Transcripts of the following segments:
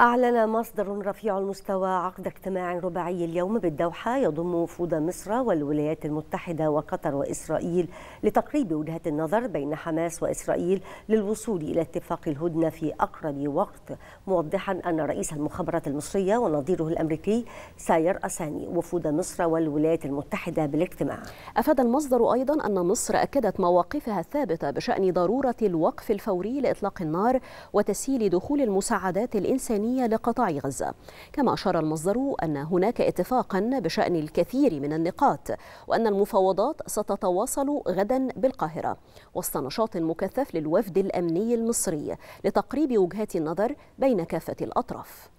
أعلن مصدر رفيع المستوى عقد اجتماع رباعي اليوم بالدوحة يضم وفود مصر والولايات المتحدة وقطر وإسرائيل لتقريب وجهة النظر بين حماس وإسرائيل للوصول إلى اتفاق الهدنة في أقرب وقت موضحا أن رئيس المخابرات المصرية ونظيره الأمريكي سيرأسان وفود مصر والولايات المتحدة بالاجتماع أفاد المصدر أيضا أن مصر أكدت مواقفها الثابتة بشأن ضرورة الوقف الفوري لإطلاق النار وتسهيل دخول المساعدات الإنسانية الإنسانية لقطاع غزة كما أشار المصدر أن هناك اتفاقا بشأن الكثير من النقاط وأن المفاوضات ستتواصل غدا بالقاهرة وسط نشاط مكثف للوفد الأمني المصري لتقريب وجهات النظر بين كافة الأطراف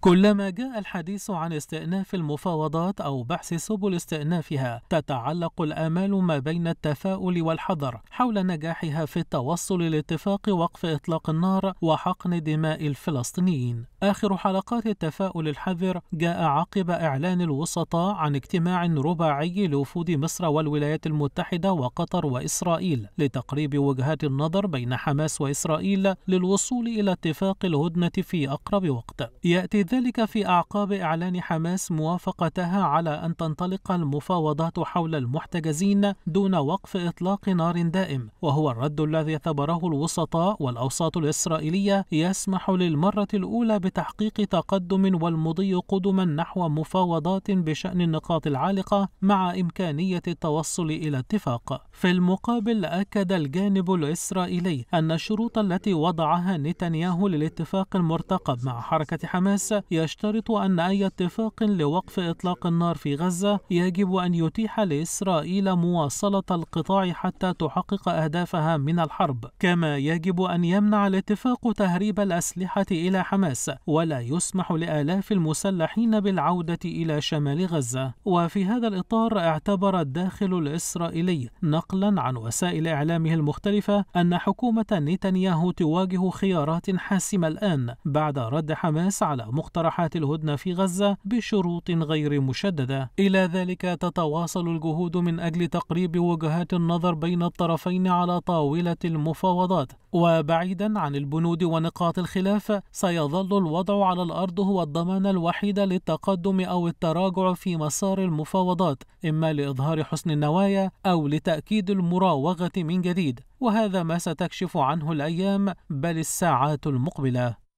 كلما جاء الحديث عن استئناف المفاوضات أو بحث سبل استئنافها تتعلق الآمال ما بين التفاؤل والحذر حول نجاحها في التوصل لاتفاق وقف إطلاق النار وحقن دماء الفلسطينيين آخر حلقات التفاؤل الحذر جاء عقب إعلان الوسطاء عن اجتماع رباعي لوفود مصر والولايات المتحدة وقطر وإسرائيل لتقريب وجهات النظر بين حماس وإسرائيل للوصول إلى اتفاق الهدنة في أقرب وقت يأتي وذلك في أعقاب إعلان حماس موافقتها على أن تنطلق المفاوضات حول المحتجزين دون وقف إطلاق نار دائم وهو الرد الذي اعتبره الوسطاء والأوساط الإسرائيلية يسمح للمرة الأولى بتحقيق تقدم والمضي قدما نحو مفاوضات بشأن النقاط العالقة مع إمكانية التوصل إلى اتفاق في المقابل أكد الجانب الإسرائيلي أن الشروط التي وضعها نتنياهو للاتفاق المرتقب مع حركة حماس يشترط أن أي اتفاق لوقف إطلاق النار في غزة يجب أن يتيح لإسرائيل مواصلة القطاع حتى تحقق أهدافها من الحرب كما يجب أن يمنع الاتفاق تهريب الأسلحة إلى حماس ولا يسمح لآلاف المسلحين بالعودة إلى شمال غزة وفي هذا الإطار اعتبر الداخل الإسرائيلي نقلا عن وسائل إعلامه المختلفة أن حكومة نتنياهو تواجه خيارات حاسمة الآن بعد رد حماس على مقترحات مقترحات الهدنة في غزة بشروط غير مشددة إلى ذلك تتواصل الجهود من أجل تقريب وجهات النظر بين الطرفين على طاولة المفاوضات وبعيدا عن البنود ونقاط الخلاف سيظل الوضع على الأرض هو الضمان الوحيد للتقدم أو التراجع في مسار المفاوضات إما لإظهار حسن النوايا أو لتأكيد المراوغة من جديد وهذا ما ستكشف عنه الأيام بل الساعات المقبلة